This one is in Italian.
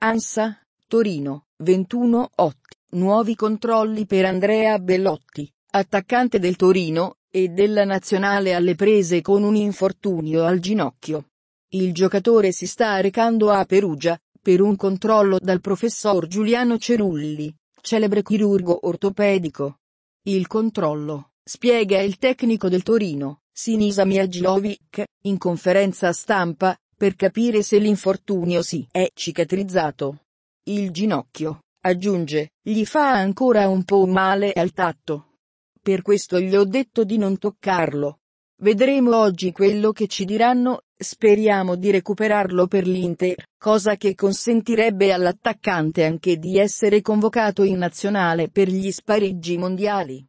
Ansa, Torino, 21 8. Nuovi controlli per Andrea Bellotti, attaccante del Torino e della nazionale alle prese con un infortunio al ginocchio. Il giocatore si sta recando a Perugia per un controllo dal professor Giuliano Cerulli, celebre chirurgo ortopedico. Il controllo, spiega il tecnico del Torino, Sinisa Miagilovic, in conferenza stampa, per capire se l'infortunio si è cicatrizzato. Il ginocchio, aggiunge, gli fa ancora un po' male al tatto. Per questo gli ho detto di non toccarlo. Vedremo oggi quello che ci diranno, speriamo di recuperarlo per l'Inter, cosa che consentirebbe all'attaccante anche di essere convocato in nazionale per gli spareggi mondiali.